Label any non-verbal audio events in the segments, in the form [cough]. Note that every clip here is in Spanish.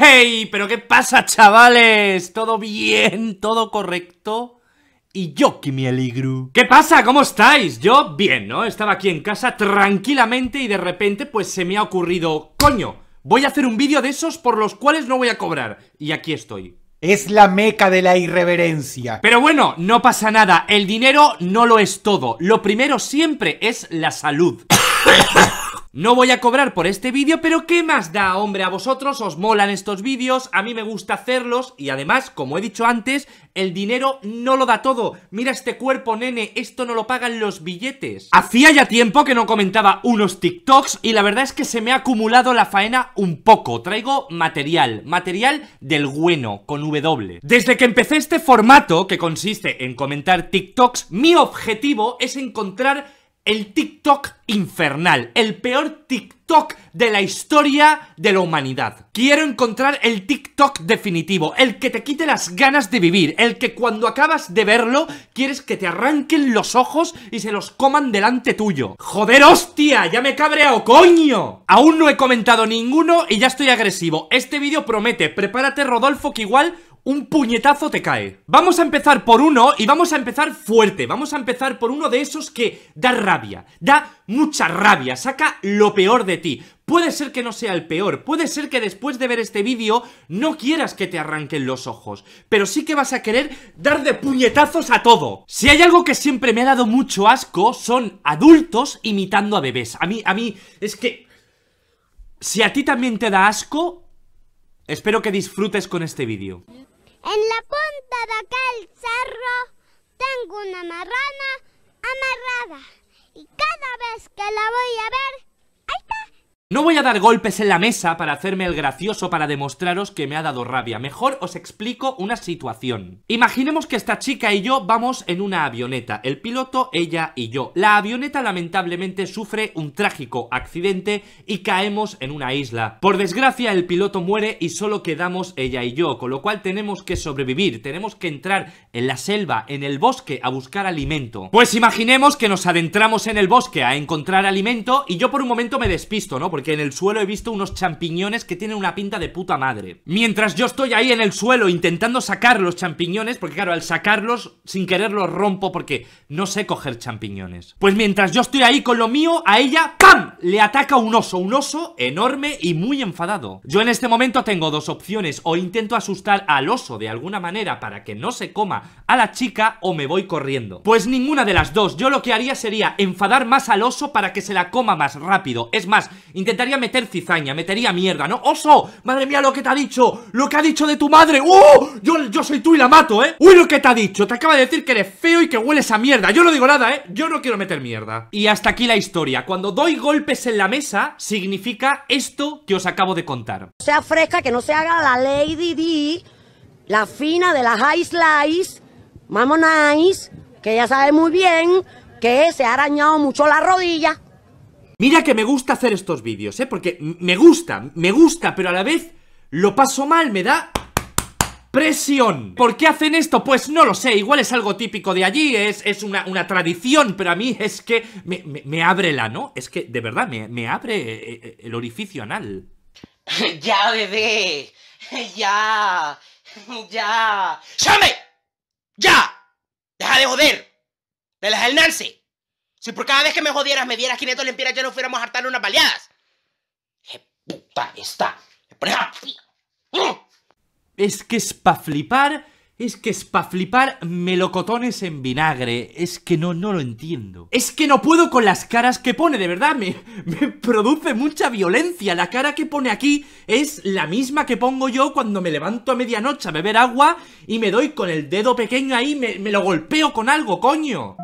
¡Hey! ¿Pero qué pasa, chavales? ¿Todo bien? ¿Todo correcto? Y yo que me alegro. ¿Qué pasa? ¿Cómo estáis? Yo bien, ¿no? Estaba aquí en casa tranquilamente y de repente pues se me ha ocurrido... ¡Coño! Voy a hacer un vídeo de esos por los cuales no voy a cobrar. Y aquí estoy. Es la meca de la irreverencia. Pero bueno, no pasa nada. El dinero no lo es todo. Lo primero siempre es la salud. [coughs] No voy a cobrar por este vídeo, pero ¿qué más da, hombre? A vosotros os molan estos vídeos, a mí me gusta hacerlos y además, como he dicho antes, el dinero no lo da todo. Mira este cuerpo, nene, esto no lo pagan los billetes. Hacía ya tiempo que no comentaba unos TikToks y la verdad es que se me ha acumulado la faena un poco. Traigo material, material del bueno, con W. Desde que empecé este formato, que consiste en comentar TikToks, mi objetivo es encontrar el TikTok infernal, el peor TikTok de la historia de la humanidad. Quiero encontrar el TikTok definitivo, el que te quite las ganas de vivir, el que cuando acabas de verlo quieres que te arranquen los ojos y se los coman delante tuyo. ¡Joder, hostia! ¡Ya me cabrea o coño! Aún no he comentado ninguno y ya estoy agresivo. Este vídeo promete, prepárate Rodolfo que igual un puñetazo te cae Vamos a empezar por uno y vamos a empezar fuerte Vamos a empezar por uno de esos que da rabia Da mucha rabia, saca lo peor de ti Puede ser que no sea el peor, puede ser que después de ver este vídeo no quieras que te arranquen los ojos, pero sí que vas a querer dar de puñetazos a todo. Si hay algo que siempre me ha dado mucho asco son adultos imitando a bebés. A mí, a mí, es que... Si a ti también te da asco, espero que disfrutes con este vídeo. En la punta de aquel cerro tengo una marrana amarrada y cada vez que la no voy a dar golpes en la mesa para hacerme el gracioso para demostraros que me ha dado rabia. Mejor os explico una situación. Imaginemos que esta chica y yo vamos en una avioneta. El piloto, ella y yo. La avioneta lamentablemente sufre un trágico accidente y caemos en una isla. Por desgracia el piloto muere y solo quedamos ella y yo, con lo cual tenemos que sobrevivir. Tenemos que entrar en la selva, en el bosque, a buscar alimento. Pues imaginemos que nos adentramos en el bosque a encontrar alimento y yo por un momento me despisto, ¿no? porque en el suelo he visto unos champiñones que tienen una pinta de puta madre. Mientras yo estoy ahí en el suelo intentando sacar los champiñones, porque claro, al sacarlos sin querer los rompo porque no sé coger champiñones. Pues mientras yo estoy ahí con lo mío, a ella ¡pam! Le ataca un oso, un oso enorme y muy enfadado. Yo en este momento tengo dos opciones, o intento asustar al oso de alguna manera para que no se coma a la chica o me voy corriendo. Pues ninguna de las dos, yo lo que haría sería enfadar más al oso para que se la coma más rápido. Es más, intento intentaría meter cizaña, metería mierda, ¿no? ¡Oso! ¡Madre mía lo que te ha dicho! ¡Lo que ha dicho de tu madre! ¡Uh! Yo, yo soy tú y la mato, ¿eh? ¡Uy lo que te ha dicho! Te acaba de decir que eres feo y que hueles a mierda Yo no digo nada, ¿eh? Yo no quiero meter mierda Y hasta aquí la historia Cuando doy golpes en la mesa Significa esto que os acabo de contar Sea fresca, que no se haga la Lady D La fina de las High Slice Mamo Nice Que ya sabe muy bien que se ha arañado mucho la rodilla Mira que me gusta hacer estos vídeos, ¿eh? Porque me gusta, me gusta, pero a la vez lo paso mal, me da presión. ¿Por qué hacen esto? Pues no lo sé, igual es algo típico de allí, es, una, tradición, pero a mí es que me, abre la, ¿no? Es que de verdad me, abre eh, eh, el orificio anal. [laughs] ya, bebé, [laughs] ya, [laughs] ya. ¡Same! ¡Ya! ¡Deja de joder! ¡Deja de si por cada vez que me jodieras me dieras 500 lempiras ya no fuéramos a hartar unas baleadas. ¡Qué puta está! Es que es pa' flipar, es que es pa' flipar melocotones en vinagre, es que no, no lo entiendo. Es que no puedo con las caras que pone, de verdad, me, produce mucha violencia. La cara que pone aquí es la misma que pongo yo cuando me levanto a medianoche a beber agua y me doy con el dedo pequeño ahí, me lo golpeo con algo, coño.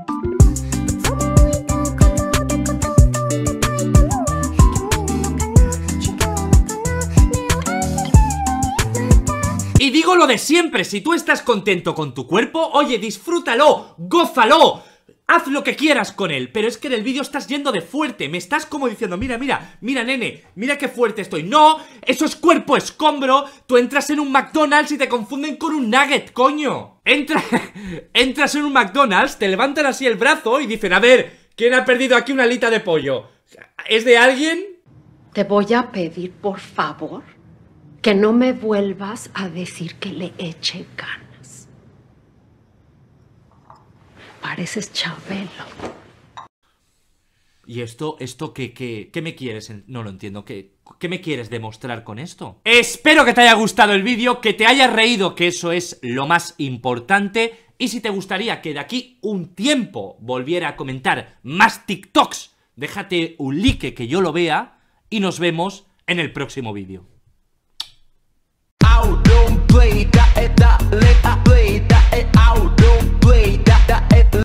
lo de siempre, si tú estás contento con tu cuerpo, oye, disfrútalo, gózalo, Haz lo que quieras con él, pero es que en el vídeo estás yendo de fuerte, me estás como diciendo, mira, mira, mira nene, mira qué fuerte estoy. No, eso es cuerpo escombro, tú entras en un McDonald's y te confunden con un nugget, coño. Entra, [laughs] entras en un McDonald's, te levantan así el brazo y dicen, a ver, ¿quién ha perdido aquí una alita de pollo? ¿Es de alguien? Te voy a pedir, por favor, que no me vuelvas a decir que le eche ganas. Pareces Chabelo. ¿Y esto, esto qué, qué, qué me quieres? No lo entiendo, ¿qué, ¿qué me quieres demostrar con esto? Espero que te haya gustado el vídeo, que te hayas reído, que eso es lo más importante. Y si te gustaría que de aquí un tiempo volviera a comentar más TikToks, déjate un like que yo lo vea y nos vemos en el próximo vídeo. play that, it, that, let I play that, it, I don't play